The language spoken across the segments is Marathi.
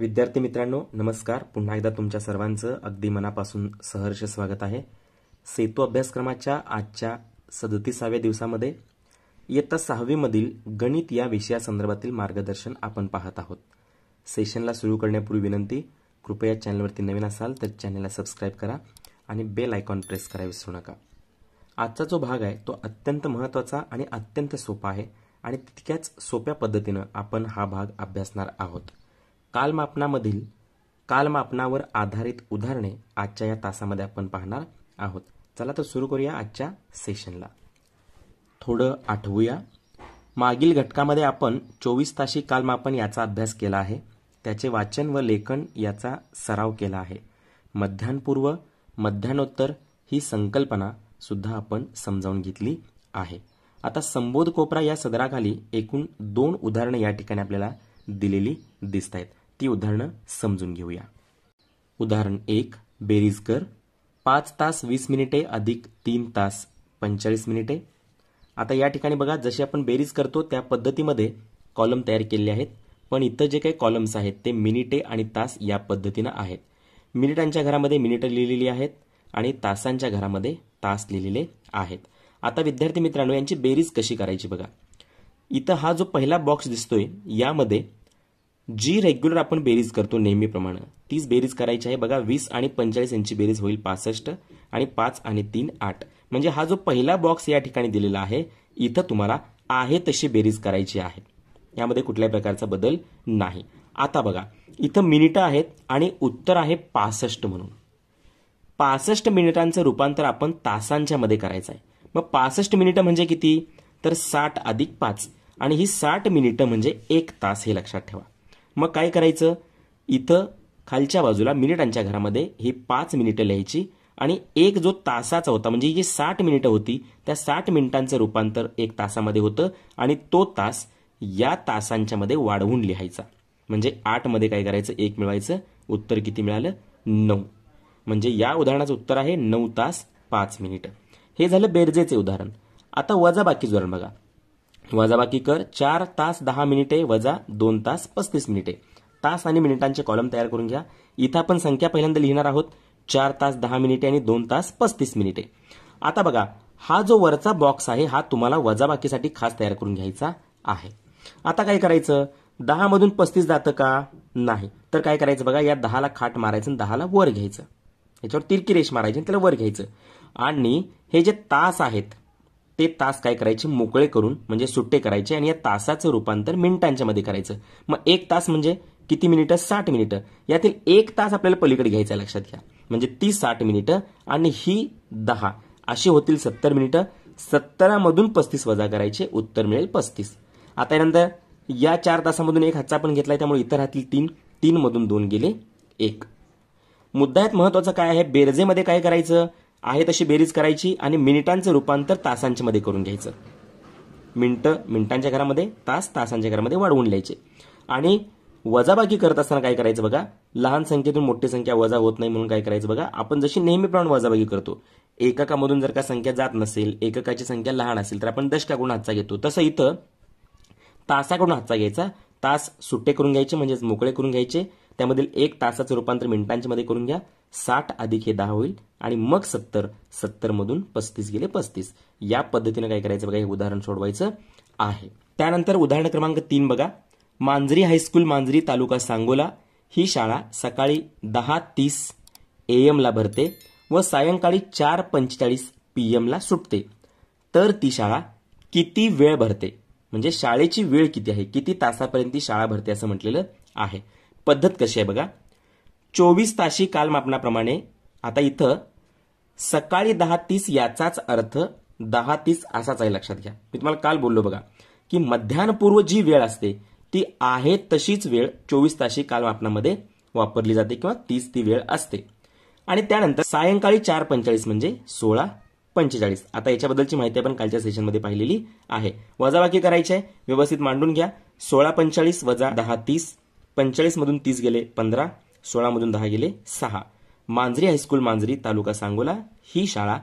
विद्यार्थी मित्रांनो नमस्कार पुन्हा एकदा तुमच्या सर्वांचं अगदी मनापासून सहर्ष स्वागत आहे सेतू अभ्यासक्रमाच्या आजच्या सदतीसाव्या दिवसामध्ये इयत्ता सहावीमधील गणित या विषयासंदर्भातील मार्गदर्शन आपण पाहत आहोत सेशनला सुरू करण्यापूर्वी विनंती कृपया चॅनलवरती नवीन असाल तर चॅनलला सबस्क्राईब करा आणि बेल आयकॉन प्रेस करा विसरू नका आजचा जो भाग आहे तो अत्यंत महत्त्वाचा आणि अत्यंत सोपा आहे आणि तितक्याच सोप्या पद्धतीनं आपण हा भाग अभ्यासणार आहोत कालमापनामधील कालमापनावर आधारित उदाहरणे आजच्या या तासामध्ये आपण पाहणार आहोत चला तर सुरू करूया आजच्या सेशनला थोडं आठवूया मागील घटकामध्ये आपण चोवीस ताशी कालमापन याचा अभ्यास केला आहे त्याचे वाचन व लेखन याचा सराव केला आहे मध्यान्हपूर्व मध्यानोत्तर ही संकल्पना सुद्धा आपण समजावून घेतली आहे आता संबोध कोपरा या सदराखाली एकूण दोन उदाहरणं या ठिकाणी आपल्याला दिलेली दिसत आहेत ती उदाहरणं समजून घेऊया उदाहरण एक बेरीज कर पाच तास वीस मिनिटे अधिक तीन तास पंचेचाळीस मिनिटे आता या ठिकाणी बघा जशी आपण बेरीज करतो त्या पद्धतीमध्ये कॉलम तयार केलेले आहेत पण इथं जे काही कॉलम्स आहेत ते मिनिटे आणि तास या पद्धतीनं आहेत मिनिटांच्या घरामध्ये मिनिटं लिहिलेली आहेत आणि तासांच्या घरामध्ये तास लिहिलेले आहेत आता विद्यार्थी मित्रांनो यांची बेरीज कशी करायची बघा इथं हा जो पहिला बॉक्स दिसतोय यामध्ये जी रेग्युलर आपण बेरीज करतो नेहमीप्रमाणे तीच बेरीज करायची आहे बघा वीस आणि पंचेचाळीस यांची बेरीज होईल पासष्ट आणि पाच आणि तीन आठ म्हणजे हा जो पहिला बॉक्स या ठिकाणी दिलेला आहे इथं तुम्हाला आहे तशी बेरीज करायची आहे यामध्ये कुठल्याही प्रकारचा बदल नाही आता बघा इथं मिनिटं आहेत आणि उत्तर आहे पासष्ट म्हणून पासष्ट मिनिटांचं रूपांतर आपण तासांच्या मध्ये करायचं आहे मग पासष्ट मिनिटं म्हणजे किती तर साठ अधिक पाच आणि ही साठ मिनिटं म्हणजे एक तास हे लक्षात ठेवा मग काय करायचं इथं खालच्या बाजूला मिनिटांच्या घरामध्ये ही पाच मिनिटं लिहायची आणि एक जो तासाचा होता म्हणजे जी साठ मिनिटं होती त्या साठ मिनिटांचं रूपांतर एक तासामध्ये होतं आणि तो तास या तासांच्या मध्ये वाढवून लिहायचा म्हणजे आठमध्ये काय करायचं एक मिळवायचं उत्तर किती मिळालं नऊ म्हणजे या उदाहरणाचं उत्तर आहे नऊ तास पाच मिनिटं हे झालं बेरजेचे उदाहरण आता वजा बाकीचं उदाहरण बघा वजाबाकी कर चार तास दहा मिनिटे वजा दोन तास पस्तीस मिनिटे तास आणि मिनिटांचे कॉलम तयार करून घ्या इथं आपण संख्या पहिल्यांदा लिहिणार आहोत चार तास दहा मिनिटे आणि दोन तास पस्तीस मिनिटे आता बघा हा जो वरचा बॉक्स आहे हा तुम्हाला वजाबाकीसाठी खास तयार करून घ्यायचा आहे आता काय करायचं मधून पस्तीस जातं का नाही तर काय करायचं बघा या दहाला खाट मारायचं आणि दहाला वर घ्यायचं याच्यावर तिरकी रेष मारायची त्याला वर घ्यायचं आणि हे जे तास आहेत ते तास काय करायचे मोकळे करून म्हणजे सुट्टे करायचे आणि या तासाचं रूपांतर मिनिटांच्या मध्ये करायचं मग एक तास म्हणजे किती मिनिटं साठ मिनिटं यातील एक तास आपल्याला पलीकडे घ्यायचा लक्षात घ्या म्हणजे ती साठ मिनिटं आणि ही दहा अशी होतील सत्तर मिनिटं सत्तरामधून पस्तीस वजा करायचे उत्तर मिळेल पस्तीस आता यानंतर या चार तासामधून एक हातचा आपण घेतलाय त्यामुळे इतर हातील तीन मधून दोन गेले एक मुद्दा यात महत्वाचं काय आहे बेरजेमध्ये काय करायचं आहे तशी बेरीज करायची आणि मिनिटांचं रूपांतर तासांच्या मध्ये करून घ्यायचं मिनटं मिनिटांच्या घरामध्ये तास तासांच्या घरामध्ये वाढवून लिहायचे आणि वजाबाकी करत असताना काय करायचं बघा लहान संख्येतून मोठी संख्या वजा होत नाही म्हणून काय करायचं बघा आपण जशी नेहमीप्रमाणे वजाबाकी करतो एककामधून जर का संख्या जात नसेल एककाची संख्या लहान असेल तर आपण दशकाकडून हातचा घेतो तसं इथं तासाकडून हातचा घ्यायचा तास सुट्टे करून घ्यायचे म्हणजेच मोकळे करून घ्यायचे त्यामधील एक तासाचं रूपांतर मिनिटांच्या मध्ये करून घ्या साठ अधिक हे दहा होईल आणि मग सत्तर मधून पस्तीस गेले पस्तीस या पद्धतीनं काय करायचं बघा हे उदाहरण सोडवायचं आहे त्यानंतर उदाहरण क्रमांक तीन बघा मांजरी हायस्कूल मांजरी तालुका सांगोला ही शाळा सकाळी दहा तीस ए ला भरते व सायंकाळी चार पंचेचाळीस पी एमला सुटते तर ती शाळा किती वेळ भरते म्हणजे शाळेची वेळ किती आहे किती तासापर्यंत ती शाळा भरते असं म्हटलेलं आहे पद्धत कशी आहे बघा चोवीस ताशी कालमापनाप्रमाणे आता इथं सकाळी दहा तीस याचाच अर्थ दहा तीस असाच आहे लक्षात घ्या मी तुम्हाला काल बोललो बघा की मध्यान्हपूर्व जी वेळ असते ती आहे तशीच वेळ चोवीस ताशी कालमापनामध्ये वापरली जाते किंवा तीस ती वेळ असते आणि त्यानंतर सायंकाळी चार पंचेचाळीस म्हणजे सोळा पंचेचाळीस आता याच्याबद्दलची माहिती आपण कालच्या सेशनमध्ये पाहिलेली आहे वजाबाकी करायची आहे व्यवस्थित मांडून घ्या सोळा पंचेचाळीस वजा दहा तीस मधून तीस गेले पंधरा सोळामधून दहा गेले सहा मांजरी हायस्कूल मांजरी तालुका सांगोला ही शाळा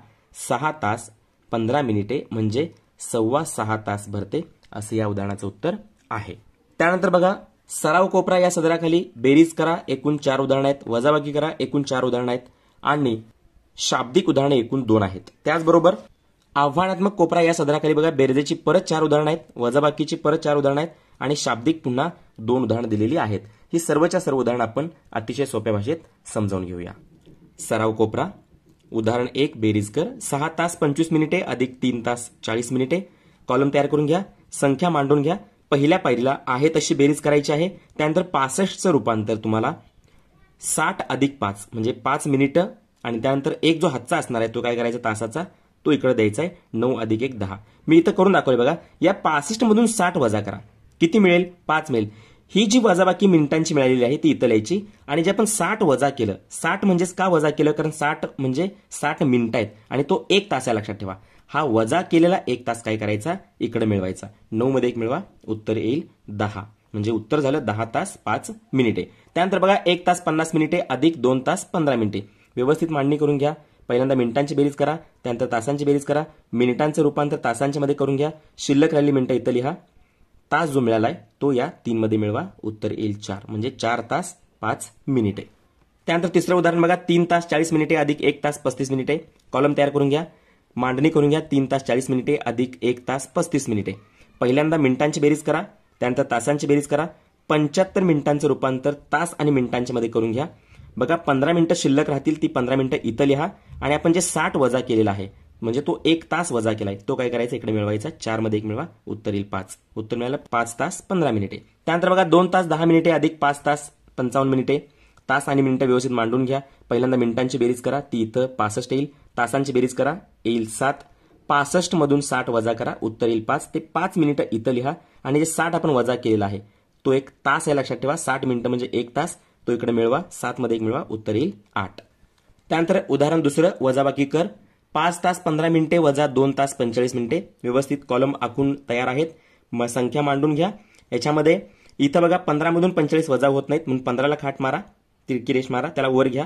सहा तास पंधरा मिनिटे म्हणजे सव्वा सहा तास भरते असं या उदाहरणाचं उत्तर आहे त्यानंतर बघा सराव कोपरा या सदराखाली बेरीज करा एकूण चार उदाहरणं आहेत वजाबाकी करा एकूण चार उदाहरणं आहेत आणि शाब्दिक उदाहरणे एकूण दोन आहेत त्याचबरोबर आव्हानात्मक कोपरा या सदराखाली बघा बेरजेची परत चार उदाहरणं आहेत वजाबाकीची परत चार उदाहरणं आहेत आणि शाब्दिक पुन्हा दोन उदाहरणं दिलेली आहेत ही सर्वच्या सर्व उदाहरणं आपण अतिशय सोप्या भाषेत समजावून घेऊया सराव कोपरा उदाहरण एक कर सहा तास पंचवीस मिनिटे अधिक तीन तास चाळीस मिनिटे कॉलम तयार करून घ्या संख्या मांडून घ्या पहिल्या पायरीला आहे तशी बेरीज करायची आहे त्यानंतर पासष्टचं रूपांतर तुम्हाला साठ अधिक पाच म्हणजे पाच मिनिटं आणि त्यानंतर एक जो हातचा असणार आहे तो काय करायचा तासाचा तो इकडे द्यायचा आहे नऊ अधिक एक दहा मी इथं करून दाखवले बघा या मधून साठ वजा करा किती मिळेल पाच मिळेल ही जी वजाबाकी मिनिटांची मिळालेली आहे ती इथं लिहायची आणि जे आपण साठ वजा केलं साठ म्हणजेच का वजा केलं कारण साठ म्हणजे साठ मिनिटं आहेत आणि तो एक तास आहे लक्षात ठेवा हा वजा केलेला एक तास काय करायचा इकडे मिळवायचा नऊ मध्ये एक मिळवा उत्तर येईल दहा म्हणजे उत्तर झालं दहा तास पाच मिनिटे त्यानंतर बघा एक तास पन्नास मिनिटे अधिक दोन तास पंधरा मिनिटे व्यवस्थित मांडणी करून घ्या पहिल्यांदा मिनिटांची बेरीज करा त्यानंतर तासांची बेरीज करा मिनिटांचं रूपांतर तासांच्या मध्ये करून घ्या शिल्लक राहिली मिनिटं इथं लिहा तास जो मिळाला आहे तो या तीनमध्ये मिळवा उत्तर येईल चार म्हणजे चार तास पाच मिनिटे त्यानंतर तिसरं उदाहरण बघा तीन तास चाळीस मिनिटे अधिक एक तास पस्तीस मिनिटे कॉलम तयार करून घ्या मांडणी करून घ्या तीन तास चाळीस मिनिटे अधिक एक तास पस्तीस मिनिटे पहिल्यांदा मिनिटांची बेरीज करा त्यानंतर तासांची बेरीज करा पंच्याहत्तर मिनिटांचं रूपांतर तास आणि मिनिटांच्या मध्ये करून घ्या बघा पंधरा मिनिटं शिल्लक राहतील ती पंधरा मिनिटं इथं लिहा आणि आपण जे साठ वजा केलेला आहे म्हणजे तो एक तास वजा केलाय तो काय करायचा इकडे मिळवायचा मध्ये एक मिळवा उत्तर येईल पाच उत्तर मिळालं पाच तास पंधरा मिनिटे त्यानंतर बघा दोन तास दहा मिनिटे अधिक पाच तास पंचावन्न मिनिटे तास आणि मिनिटं व्यवस्थित मांडून घ्या पहिल्यांदा मिनिटांची बेरीज करा ती इथं पासष्ट येईल तासांची बेरीज करा येईल सात पासष्ट मधून साठ वजा करा उत्तर येईल पाच ते पाच मिनिटं इथं लिहा आणि जे साठ आपण वजा केलेला आहे तो एक तास आहे लक्षात ठेवा साठ मिनिटं म्हणजे एक तास तो इकडे मिळवा मध्ये एक मिळवा उत्तर येईल आठ त्यानंतर उदाहरण दुसरं वजाबाकी कर पाच तास पंधरा मिनिटे वजा दोन तास पंचेचाळीस मिनिटे व्यवस्थित कॉलम आखून तयार आहेत मग संख्या मांडून घ्या याच्यामध्ये इथं बघा पंधरामधून पंचेचाळीस वजा होत नाहीत म्हणून पंधराला खाट मारा तिरकी रेश मारा त्याला वर घ्या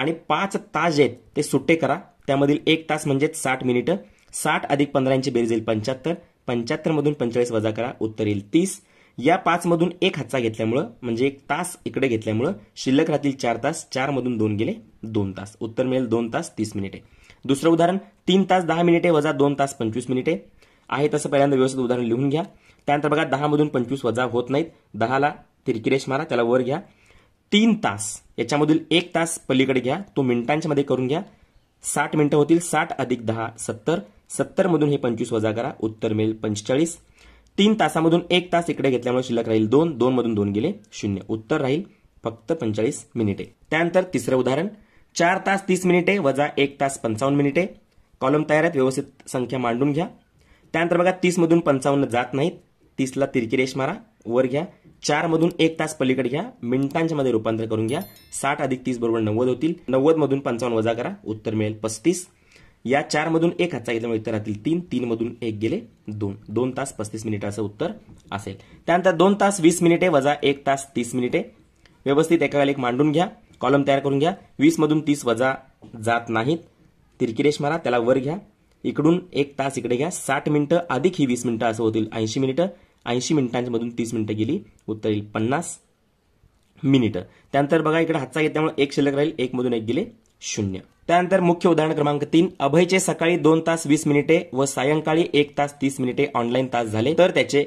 आणि पाच तास जे आहेत ते सुट्टे करा त्यामधील एक तास म्हणजेच साठ मिनिटं साठ अधिक पंधरांची बेरीज येईल पंच्याहत्तर पंच्याहत्तरमधून पंचेचाळीस वजा करा उत्तर येईल तीस या पाचमधून एक हातचा घेतल्यामुळं म्हणजे एक तास इकडे घेतल्यामुळं शिल्लक राहतील चार तास चारमधून दोन गेले दोन तास उत्तर मिळेल दोन तास तीस मिनिटे दुसरं उदाहरण तीन तास दहा मिनिटे वजा दोन तास पंचवीस मिनिटे आहे तसं पहिल्यांदा व्यवस्थित उदाहरण लिहून घ्या त्यानंतर बघा मधून पंचवीस वजा होत नाहीत दहाला तिरकिरेश मारा त्याला वर घ्या तीन तास याच्यामधील एक तास पलीकडे घ्या तो मिनिटांच्या मध्ये करून घ्या साठ मिनिटं होतील साठ अधिक दहा सत्तर मधून हे पंचवीस वजा करा उत्तर मिळेल पंचेचाळीस तीन तासामधून एक तास इकडे घेतल्यामुळे शिल्लक राहील दोन मधून दोन गेले शून्य उत्तर राहील फक्त पंचेचाळीस मिनिटे त्यानंतर तिसरं उदाहरण चार तास तीस मिनिटे वजा एक तास पंचावन्न मिनिटे कॉलम तयार आहेत व्यवस्थित संख्या मांडून घ्या त्यानंतर बघा तीसमधून पंचावन्न जात नाहीत तीसला तिरकी रेष मारा वर घ्या चारमधून एक तास पलीकडे घ्या मिनिटांच्या मध्ये रूपांतर करून घ्या साठ अधिक तीस बरोबर नव्वद होतील मधून पंचावन्न वजा करा उत्तर मिळेल पस्तीस या चारमधून एक हातचा घेतल्यामुळे उत्तर राहतील तीन तीनमधून एक गेले दोन दोन तास पस्तीस मिनिटाचं उत्तर असेल त्यानंतर दोन तास वीस मिनिटे वजा एक तास तीस मिनिटे व्यवस्थित एका एक मांडून घ्या कॉलम तयार करून घ्या मधून तीस वजा जात नाहीत तिरकिरेश मारा त्याला वर घ्या इकडून एक तास इकडे घ्या साठ मिनिटं अधिक ही वीस मिनिटं असं होतील ऐंशी मिनिटं ऐंशी मधून तीस मिनिटं गेली उत्तर येईल पन्नास मिनिटं त्यानंतर बघा इकडे हातचा घेतल्यामुळे एक शिल्लक राहील एक मधून एक गेले शून्य त्यानंतर मुख्य उदाहरण क्रमांक तीन अभयचे सकाळी दोन तास वीस मिनिटे व सायंकाळी एक तास तीस मिनिटे ऑनलाईन तास झाले तर त्याचे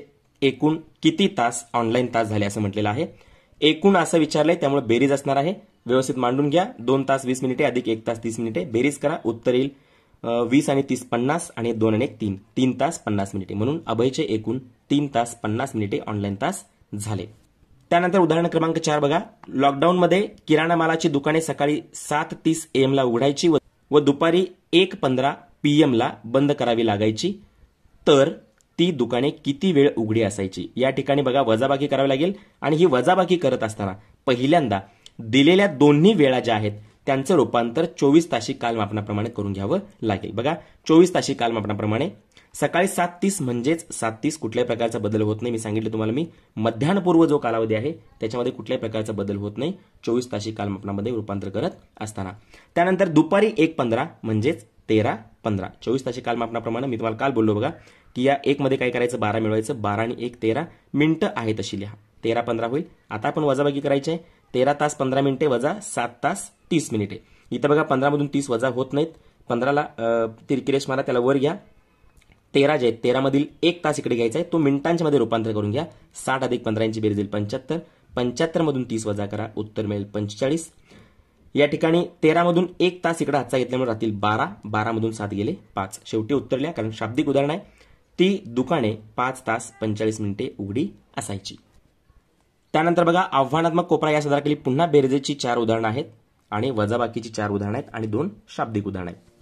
एकूण किती तास ऑनलाईन तास झाले असं म्हटलेलं आहे एकूण असं विचारलंय त्यामुळे बेरीज असणार आहे व्यवस्थित मांडून घ्या दोन तास वीस मिनिटे अधिक एक तास तीस मिनिटे बेरीज करा उत्तर येईल वीस आणि तीस पन्नास आणि दोन आणि एक तीन तीन तास पन्नास मिनिटे म्हणून अभयचे एकूण तीन तास पन्नास मिनिटे ऑनलाईन तास झाले त्यानंतर उदाहरण क्रमांक चार बघा लॉकडाऊनमध्ये किराणा मालाची दुकाने सकाळी सात तीस एम ला उघडायची व दुपारी एक पंधरा पी एमला बंद करावी लागायची तर ती दुकाने किती वेळ उघडी असायची या ठिकाणी बघा वजाबाकी करावी लागेल आणि ही वजाबाकी करत असताना पहिल्यांदा दिलेल्या दोन्ही वेळा ज्या आहेत त्यांचं रूपांतर चोवीस ताशी कालमापनाप्रमाणे करून घ्यावं लागेल बघा चोवीस ताशी कालमापनाप्रमाणे सकाळी सात तीस म्हणजेच सात तीस कुठल्याही प्रकारचा बदल होत नाही मी सांगितलं तुम्हाला मी मध्यान्हपूर्व जो कालावधी आहे त्याच्यामध्ये कुठल्याही प्रकारचा बदल होत नाही चोवीस ताशी कालमापनामध्ये रूपांतर करत असताना त्यानंतर दुपारी एक पंधरा म्हणजेच तेरा पंधरा चोवीस ताशी कालमापनाप्रमाणे मी तुम्हाला काल बोललो बघा की या मध्ये काय करायचं बारा मिळवायचं बारा आणि एक तेरा मिनिटं आहेत तशी लिहा तेरा पंधरा होईल आता आपण वजाबाकी करायची आहे तेरा तास पंधरा मिनिटे वजा सात तास तीस मिनिटे इथं बघा पंधरामधून तीस वजा होत नाहीत पंधराला तिरकिरेश मला त्याला वर घ्या तेरा जे आहेत तेरामधील एक तास इकडे घ्यायचा आहे तो मध्ये रूपांतर करून घ्या साठ अधिक पंधराची बेरीज येईल पंच्याहत्तर मधून तीस वजा करा उत्तर मिळेल पंचेचाळीस या ठिकाणी तेरामधून एक तास इकडे हातचा घेतल्यामुळे राहतील बारा बारामधून सात गेले पाच शेवटी उत्तरल्या कारण शाब्दिक उदाहरण आहे ती दुकाने पाच तास पंचेचाळीस मिनिटे उघडी असायची त्यानंतर बघा आव्हानात्मक कोपरा या सदर केली पुन्हा बेरजेची चार उदाहरणं आहेत आणि वजाबाकीची चार उदाहरणं आहेत आणि दोन शाब्दिक उदाहरणं आहेत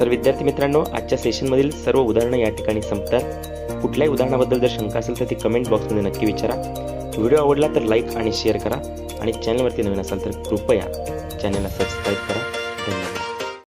तर विद्यार्थी मित्रांनो आजच्या सेशनमधील सर्व उदाहरणं या ठिकाणी संपतात कुठल्याही उदाहरणाबद्दल जर शंका असेल तर ती कमेंट बॉक्समध्ये नक्की विचारा व्हिडिओ आवडला तर लाईक आणि शेअर करा आणि चॅनलवरती नवीन असाल तर कृपया चॅनलला सबस्क्राईब करा